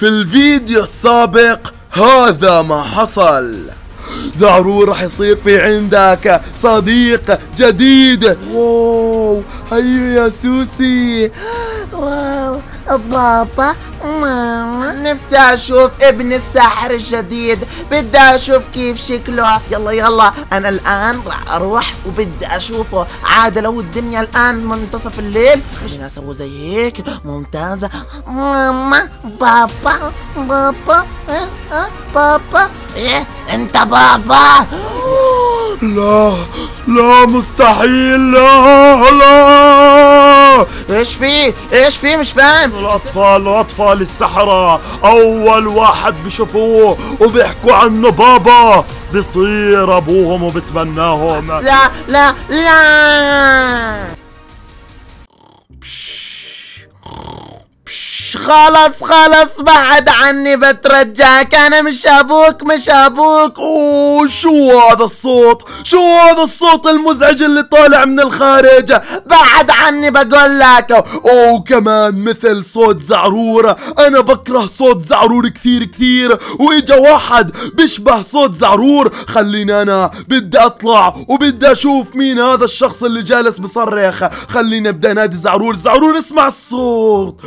في الفيديو السابق هذا ما حصل زعرور راح يصير في عندك صديق جديد واو هيو يا سوسي واو بابا ماما نفسي اشوف ابن الساحر الجديد بدي اشوف كيف شكله يلا يلا انا الان راح اروح وبدي اشوفه عاد لو الدنيا الان منتصف الليل خلينا اسوي زي هيك ممتازة ماما بابا بابا اه اه بابا ايه انت بابا لا لا مستحيل لا لا ايش في ايش في مش فاهم الاطفال اطفال السحرة اول واحد بشوفوه وبيحكوا عنه بابا بصير ابوهم وبتمناهم لا لا لا خلص خلاص خلاص بعد عني بترجاك انا مش ابوك مش ابوك اوه شو هذا الصوت شو هذا الصوت المزعج اللي طالع من الخارج بعد عني بقول لك اوه كمان مثل صوت زعرورة انا بكره صوت زعرور كثير كثير واجا واحد بيشبه صوت زعرور خليني انا بدي اطلع وبدي اشوف مين هذا الشخص اللي جالس بصرخ خليني ابدا نادي زعرور زعرور اسمع الصوت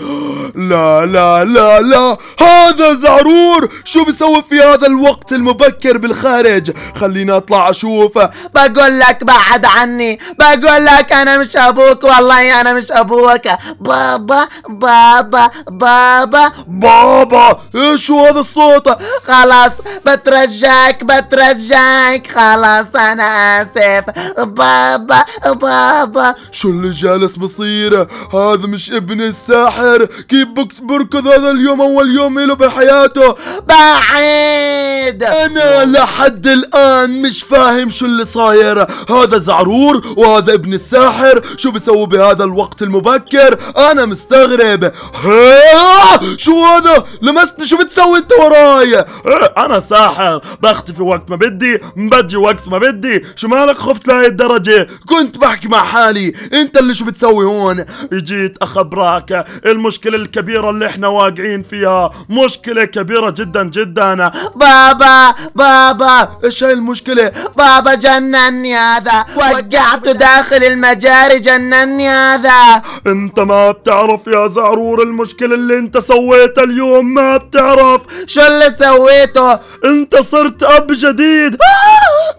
لا لا لا لا لا هذا زعرور شو بسوي في هذا الوقت المبكر بالخارج خلينا اطلع اشوف بقول لك بعد عني بقول لك انا مش ابوك والله انا مش ابوك بابا بابا بابا بابا ايش هذا الصوت خلاص بترجاك بترجاك خلاص انا اسف بابا بابا شو اللي جالس بصير هذا مش ابن الساحر كيف بركض هذا اليوم أول يوم له بحياته بعيد أنا لحد الآن مش فاهم شو اللي صاير هذا زعرور وهذا ابن الساحر شو بيسوي بهذا الوقت المبكر أنا مستغرب شو هذا لمستني شو بتسوي أنت وراي أنا ساحر بختفي وقت ما بدي بجي وقت ما بدي شو مالك خفت لهي الدرجة كنت بحكي مع حالي أنت اللي شو بتسوي هون جيت أخبرك المشكلة الكبيرة الكبيرة اللي احنا واقعين فيها مشكلة كبيرة جدا جدا بابا بابا ايش هاي المشكلة بابا جنني هذا وقعته داخل المجاري جنني هذا انت ما بتعرف يا زعرور المشكلة اللي انت سويتها اليوم ما بتعرف شو اللي سويته انت صرت اب جديد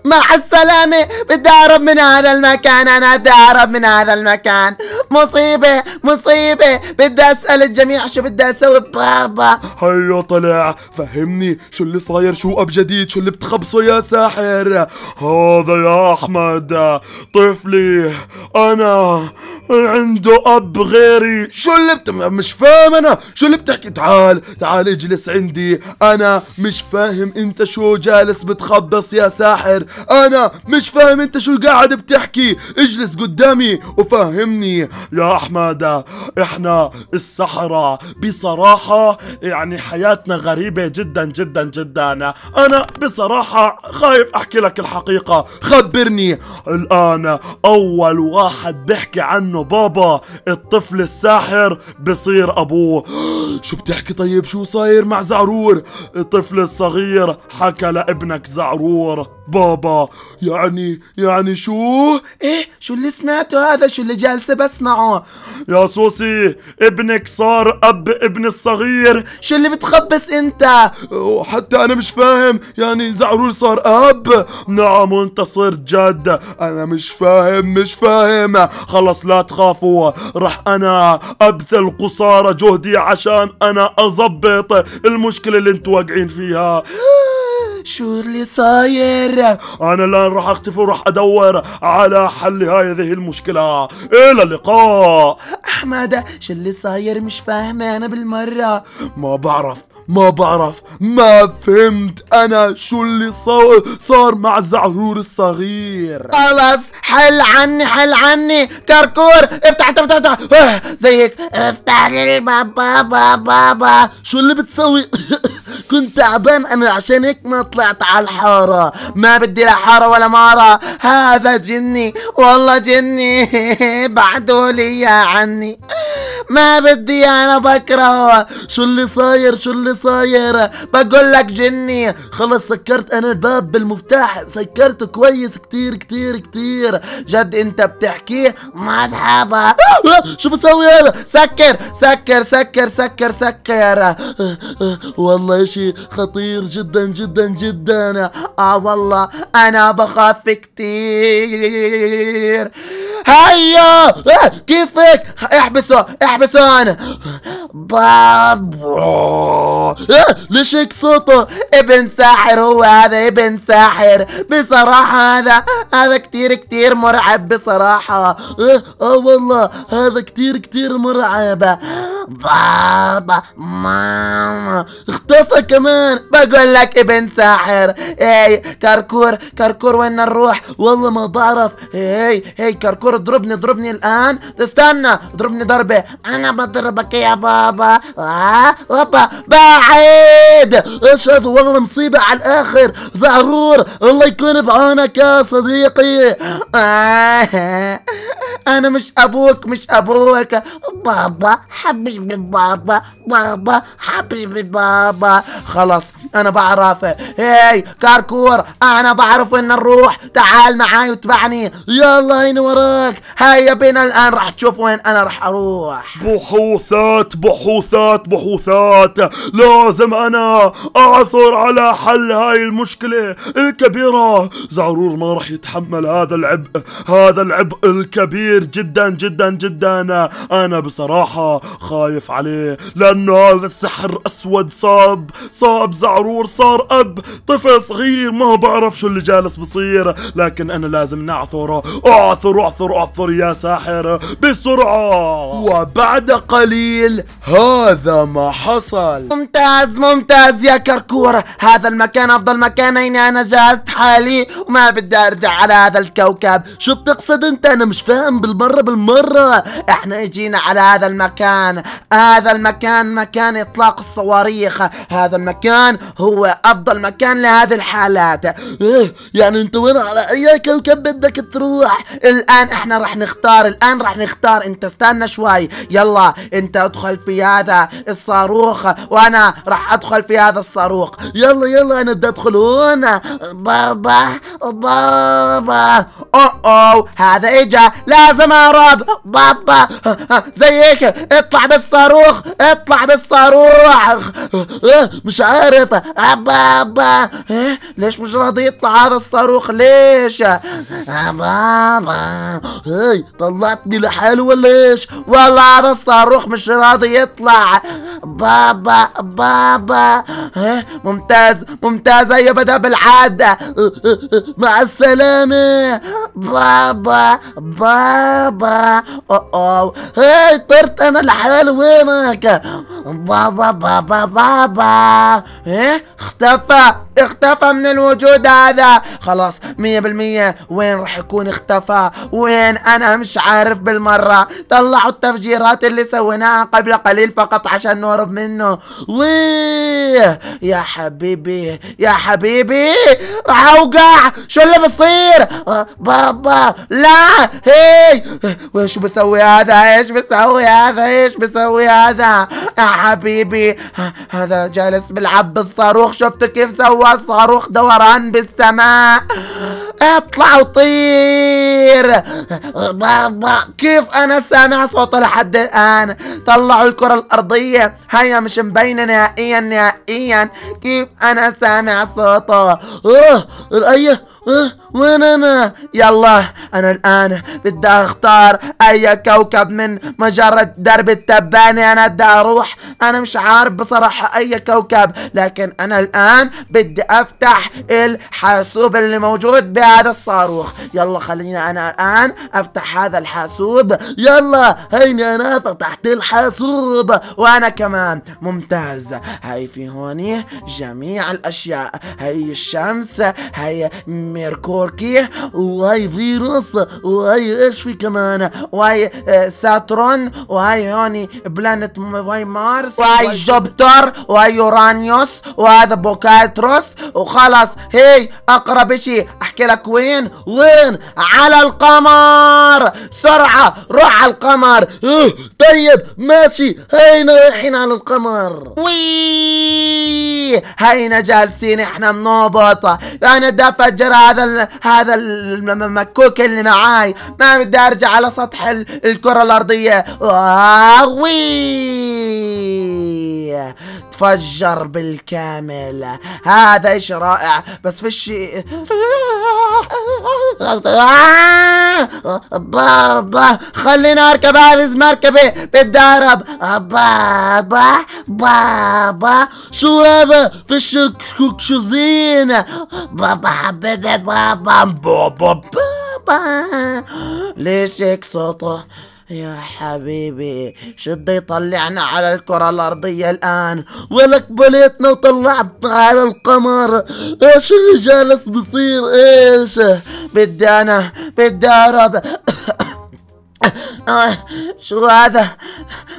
مع السلامة بدي اهرب من هذا المكان انا بدي اهرب من هذا المكان مصيبة مصيبة بدي اسأل الجميع شو بدي اسوي بابا هيا طلع فهمني شو اللي صاير شو اب جديد شو اللي بتخبصه يا ساحر هذا يا احمد طفلي انا عنده اب غيري شو اللي بت... مش فاهم انا شو اللي بتحكي تعال تعال اجلس عندي انا مش فاهم انت شو جالس بتخبص يا ساحر انا مش فاهم انت شو قاعد بتحكي اجلس قدامي وفهمني يا احمد احنا السحرة بصراحة يعني حياتنا غريبة جدا جدا جدا أنا بصراحة خايف أحكي لك الحقيقة خبرني الآن أول واحد بيحكي عنه بابا الطفل الساحر بصير أبوه شو بتحكي طيب شو صاير مع زعرور الطفل الصغير حكى لابنك زعرور بابا يعني يعني شو ايه شو اللي سمعته هذا شو اللي جالسة بسمعه يا سوسي ابنك صار أب ابن الصغير شو اللي بتخبص انت وحتى انا مش فاهم يعني زعرور صار اب نعم وانت صرت جد انا مش فاهم مش فاهم خلص لا تخافوا رح انا ابذل قصارى جهدي عشان انا اظبط المشكلة اللي انتوا واقعين فيها شو اللي صاير انا الان راح اختفي وراح ادور على حل هذه المشكله الى اللقاء احمد شو اللي صاير مش فاهمه انا بالمره ما بعرف ما بعرف ما فهمت انا شو اللي صار صار مع الزعرور الصغير خلاص حل عني حل عني كركور افتح افتح افتح آه، زيك افتح لي بابا بابا شو اللي بتسوي كنت تعبان انا عشان هيك ما طلعت على الحاره ما بدي لا حاره ولا ماره هذا جني والله جني بعده لي عني ما بدي انا بكره شو اللي صاير شو اللي صاير بقول لك جني خلص سكرت انا الباب بالمفتاح سكرته كويس كتير كتير كتير جد انت بتحكي مرحبا شو بسوي هذا سكر سكر سكر سكر سكر والله ايش شيء خطير جدا جدا جدا اه والله انا بخاف كثير هيا إيه، كيفك احبسه احبسه انا بابو إيه، ليش هيك صوته ابن ساحر هو هذا ابن ساحر بصراحة هذا هذا كتير كتير مرعب بصراحة اه, آه والله هذا كتير كتير مرعب بابا ماما اختفى كمان بقول لك ابن ساحر اي كركور كركور وين نروح والله ما بعرف اي اي كركور اضربني اضربني الان استنى اضربني ضربة انا بضربك يا بابا اه بعيد بعيد هذا والله مصيبة على الاخر زعرور الله يكون بعونك يا صديقي آه انا مش ابوك مش ابوك بابا حبيبي حبيبي بابا بابا حبيبي بابا خلاص انا بعرف هاي كاركور انا بعرف وين نروح تعال معاي واتبعني يلا هيني وراك هيا بينا الان راح تشوف وين انا راح اروح بحوثات بحوثات بحوثات لازم انا اعثر على حل هاي المشكلة الكبيرة زعرور ما راح يتحمل هذا العبء هذا العبء الكبير جدا جدا جدا انا بصراحة خ خايف عليه لأنه هذا السحر أسود صاب صاب زعرور صار أب طفل صغير ما بعرف شو اللي جالس بصير لكن أنا لازم نعثر أعثر أعثر أعثر يا ساحر بسرعة وبعد قليل هذا ما حصل ممتاز ممتاز يا كركور هذا المكان أفضل مكان إني أنا جهزت حالي وما بدي أرجع على هذا الكوكب شو بتقصد أنت أنا مش فاهم بالمرة بالمرة احنا اجينا على هذا المكان هذا المكان مكان إطلاق الصواريخ هذا المكان هو أفضل مكان لهذه الحالات إيه يعني أنت وين على أي كوكب بدك تروح الآن إحنا رح نختار الآن رح نختار أنت استنى شوي يلا أنت أدخل في هذا الصاروخ وأنا رح أدخل في هذا الصاروخ يلا يلا أنا بدي أدخل هون بابا بابا اوه اوه هذا إجا لازم أهرب بابا زيك اطلع بالصاروخ اطلع بالصاروخ مش عارف بابا ليش مش راضي يطلع هذا الصاروخ ليش بابا هي طلعتني لحالي ولا ايش والله هذا الصاروخ مش راضي يطلع بابا بابا ممتاز ممتاز هيا أيوة، بدأ بالعادة مع السلامة بابا بابا أو أو هاي طرت أنا لحالي وينك بابا بابا بابا إيه اختفى اختفى من الوجود هذا خلاص مية بالمية وين راح يكون اختفى وين أنا مش عارف بالمرة طلعوا التفجيرات اللي سويناها قبل قليل فقط عشان نهرب منه ويه يا حبيبي يا حبيبي رح أوقع شو اللي بصير آه، بابا لا هي وش بسوي هذا ايش بسوي هذا ايش بسوي هذا يا آه، حبيبي آه، هذا جالس بلعب بالصاروخ شفتوا كيف سوى الصاروخ دوران بالسماء اطلع وطير بابا كيف انا سامع صوته لحد الان طلعوا الكرة الارضية هيا مش مبينة نهائيا نهائيا كيف انا سامع صوته اه الايه اه وين انا يلا انا الان بدي اختار اي كوكب من مجرة درب التبانة انا بدي اروح انا مش عارف بصراحة اي كوكب لكن انا الان بدي افتح الحاسوب اللي موجود بها هذا الصاروخ يلا خلينا انا الان افتح هذا الحاسوب يلا هيني انا فتحت الحاسوب وانا كمان ممتاز هاي في هوني جميع الاشياء هاي الشمس هاي ميركوركي وهاي فيروس وهاي ايش في كمان وهاي آه، ساترون وهاي هوني بلانت وهاي مارس وهاي جوبتر وهاي يورانيوس وهذا بوكاتروس وخلص هي اقرب شيء احكي لك لك وين وين على القمر سرعة روح على القمر اه طيب ماشي هينا رايحين على القمر وي هينا جالسين احنا بنهبط انا بدي افجر هذا هذا المكوك اللي معاي ما بدي ارجع على سطح الكرة الارضية وي تفجر بالكامل هذا اشي رائع بس شيء أبا أبا أركب عايز مركبي بتدرب أبا بابا شو هذا في شوزينة بابا حبيبي بابا بابا بابا ليش هيك صوته يا حبيبي شد يطلعنا على الكرة الأرضية الآن ولك بليتنا وطلعتنا على القمر ايش اللي جالس بصير ايش بدي أنا بدي أهرب آه شو هذا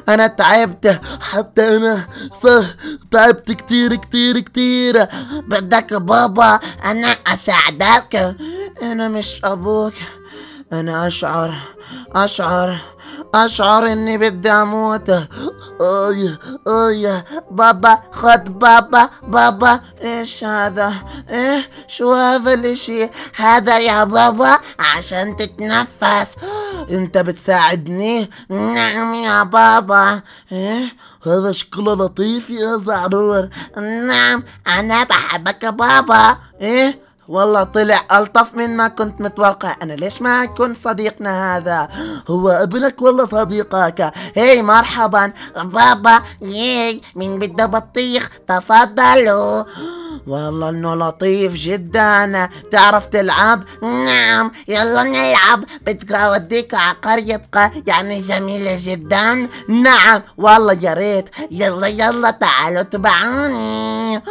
انا تعبت حتى انا صح تعبت كتير كتير كتير بدك بابا انا اساعدك انا مش ابوك انا اشعر اشعر أشعر إني بدي أموت أوي أوي بابا خد بابا بابا إيش هذا إيه شو هذا الإشي هذا يا بابا عشان تتنفس أنت بتساعدني نعم يا بابا إيه هذا شكله لطيف يا زعرور نعم أنا بحبك يا بابا إيه والله طلع ألطف من ما كنت متوقع أنا ليش ما أكون صديقنا هذا هو ابنك ولا صديقك هاي مرحبا بابا ياي مين بده بطيخ تفضلوا والله انه لطيف جدا تعرف تلعب نعم يلا نلعب بدك اوديك على قريتك يعني جميلة جدا نعم والله يا ريت يلا يلا تعالوا تبعوني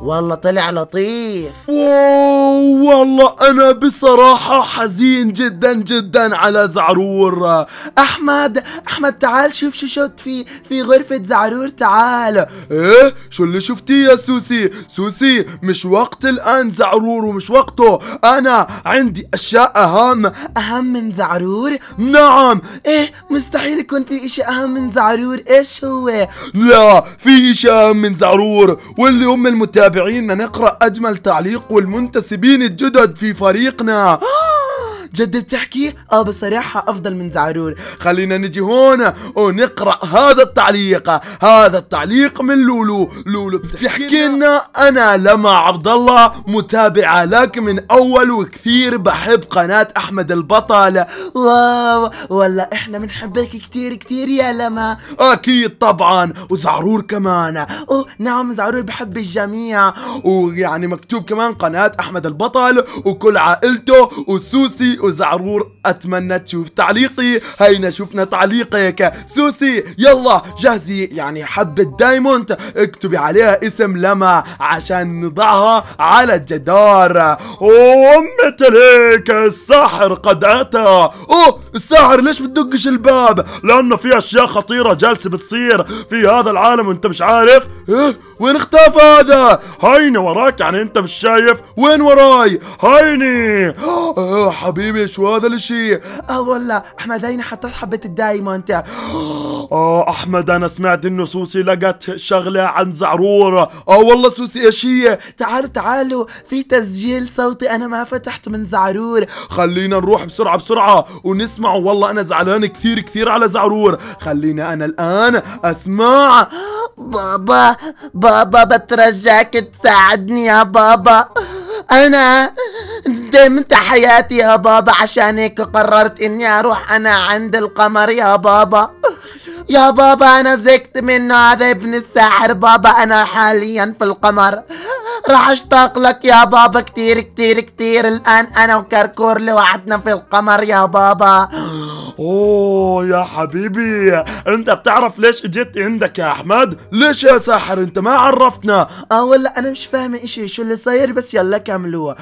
والله طلع لطيف واو والله انا بصراحة حزين جدا جدا على زعرور احمد احمد تعال شوف شو شفت في في غرفة زعرور تعال ايه شو اللي شفتيه يا سوسي سوسي مش وقت الان زعرور ومش وقته انا عندي اشياء اهم اهم من زعرور نعم ايه مستحيل يكون في اشي اهم من زعرور ايش هو لا في اشي اهم من زعرور واللي هم المتابعين نقرأ اجمل تعليق والمنتسبين الجد جدد في فريقنا جد بتحكي؟ اه بصراحة افضل من زعرور خلينا نجي هون ونقرأ هذا التعليق هذا التعليق من لولو لولو بتحكي لنا انا لما عبد الله متابعة لك من اول وكثير بحب قناة احمد البطل واو والله احنا بنحبك كتير كتير يا لما اكيد طبعا وزعرور كمان اوه نعم زعرور بحب الجميع ويعني مكتوب كمان قناة احمد البطل وكل عائلته وسوسي وزعرور اتمنى تشوف تعليقي هينا شفنا تعليقك سوسي يلا جهزي يعني حبة دايموند اكتبي عليها اسم لما عشان نضعها على الجدار ومتلك الساحر قد اتى اوه الساحر ليش بتدقش الباب لانه في اشياء خطيرة جالسة بتصير في هذا العالم وانت مش عارف اه وين اختفى هذا هيني وراك يعني انت مش شايف وين وراي هيني حبيبي حبيبي شو هذا الاشي اه والله احمد هيني حطيت حبة الدايموند اه احمد انا سمعت انه سوسي لقت شغلة عن زعرور اه والله سوسي ايش هي تعالوا تعالوا في تسجيل صوتي انا ما فتحته من زعرور خلينا نروح بسرعة بسرعة ونسمع والله انا زعلان كثير كثير على زعرور خلينا انا الان اسمع بابا بابا بترجاك تساعدني يا بابا انا دمت حياتي يا بابا عشان هيك قررت اني اروح انا عند القمر يا بابا يا بابا انا زهقت منه هذا ابن الساحر بابا انا حاليا في القمر راح اشتاق لك يا بابا كتير كتير كتير الان انا وكركور لوحدنا في القمر يا بابا اوه يا حبيبي انت بتعرف ليش اجيت عندك يا احمد ليش يا ساحر انت ما عرفتنا اه والله انا مش فاهمه اشي شو اللي صاير بس يلا كملوا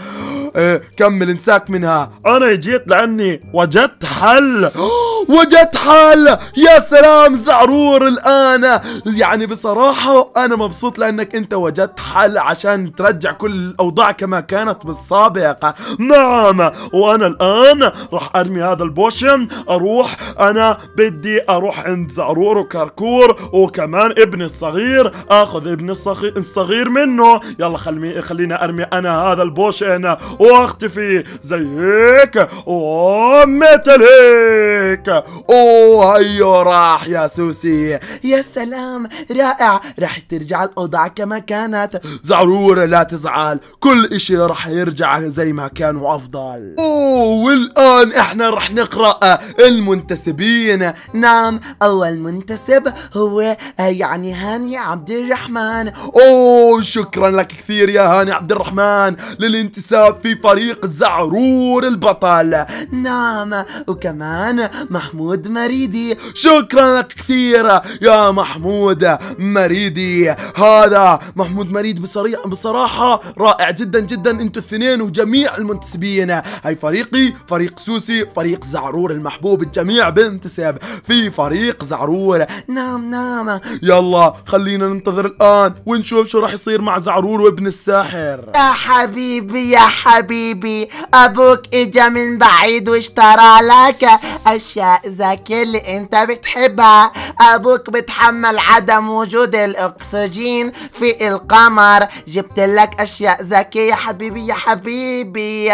إيه كمل انساك منها انا جيت لاني وجدت حل وجدت حل يا سلام زعرور الان يعني بصراحة انا مبسوط لانك انت وجدت حل عشان ترجع كل الاوضاع كما كانت بالسابق نعم وانا الان راح ارمي هذا البوشن اروح انا بدي اروح عند زعرور وكركور وكمان ابني الصغير اخذ ابني الصغير منه يلا خلني خلينا ارمي انا هذا البوشن واختفي زي هيك ومثل هيك اوه هيو أيوه، راح يا سوسي يا سلام رائع راح ترجع الاوضاع كما كانت زعرور لا تزعل كل اشي راح يرجع زي ما كان وافضل اوه والان احنا راح نقرأ المنتسبين نعم أول منتسب هو آه، يعني هاني عبد الرحمن أوه شكرا لك كثير يا هاني عبد الرحمن للانتساب في فريق زعرور البطل نعم وكمان محمود مريدي شكرا لك كثير يا محمود مريدي هذا محمود مريد بصريح بصراحة رائع جدا جدا انتو الاثنين وجميع المنتسبين هاي فريقي فريق سوسي فريق زعرور المحبوب بالجميع بانتساب في فريق زعرور نام نام يلا خلينا ننتظر الآن ونشوف شو راح يصير مع زعرور وابن الساحر يا حبيبي يا حبيبي أبوك إجا من بعيد واشترى لك أشياء ذكية اللي أنت بتحبها أبوك بتحمل عدم وجود الأكسجين في القمر جبت لك أشياء ذكية يا حبيبي يا حبيبي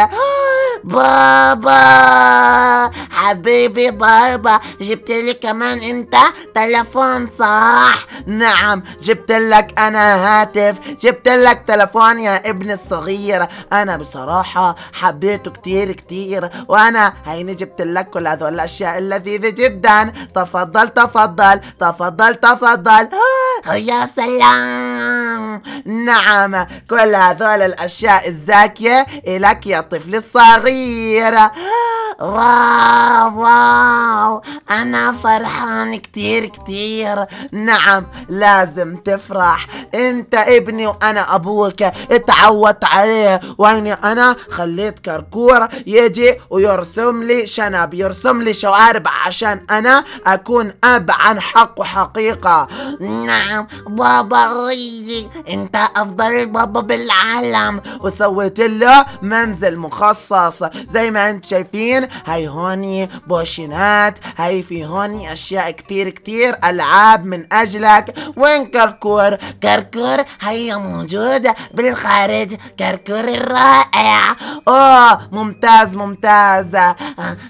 بابا حبيبي حبيبي بابا جبت لي كمان انت تلفون صح نعم جبت لك انا هاتف جبت لك تلفون يا ابني الصغير انا بصراحة حبيته كتير كتير وانا هيني جبت لك كل هذول الاشياء اللذيذة جدا تفضل تفضل تفضل تفضل آه، يا سلام نعم كل هذول الاشياء الزاكية لك يا طفل الصغير آه. واو واو أنا فرحان كتير كتير نعم لازم تفرح أنت ابني وأنا أبوك اتعودت عليه وأني أنا خليت كركور يجي ويرسم لي شنب يرسم لي شوارب عشان أنا أكون أب عن حق وحقيقة نعم بابا غيري أنت أفضل بابا بالعالم وسويت له منزل مخصص زي ما أنت شايفين هوني بوشينات هوني اشياء كتير كتير العاب من اجلك وين كركور كركور هي موجودة بالخارج كركور الرائع اوه ممتاز ممتاز آه،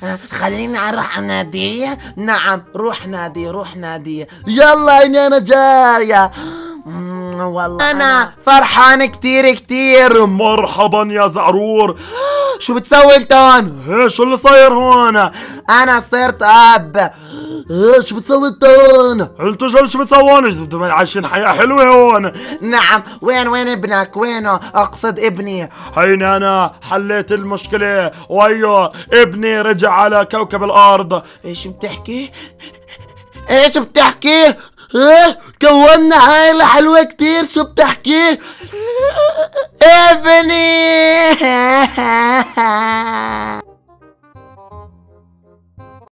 آه، خليني اروح اناديه نعم روح نادي روح نادي يلا اني انا جايه والله انا, أنا فرحان كتير كتير مرحبا يا زعرور شو بتسوي انت هون؟ إيه، شو اللي صاير هون؟ انا صرت اب إيه، شو بتسوي انت هون؟ انتوا شو بتسوون؟ بتسووا عايشين حياة حلوة هون نعم وين وين ابنك؟ وينه؟ اقصد ابني هيني انا حليت المشكلة ويو ابني رجع على كوكب الارض ايش بتحكي؟ ايش بتحكي؟ ايه كونا عائلة حلوة كتير شو بتحكي ابني إيه،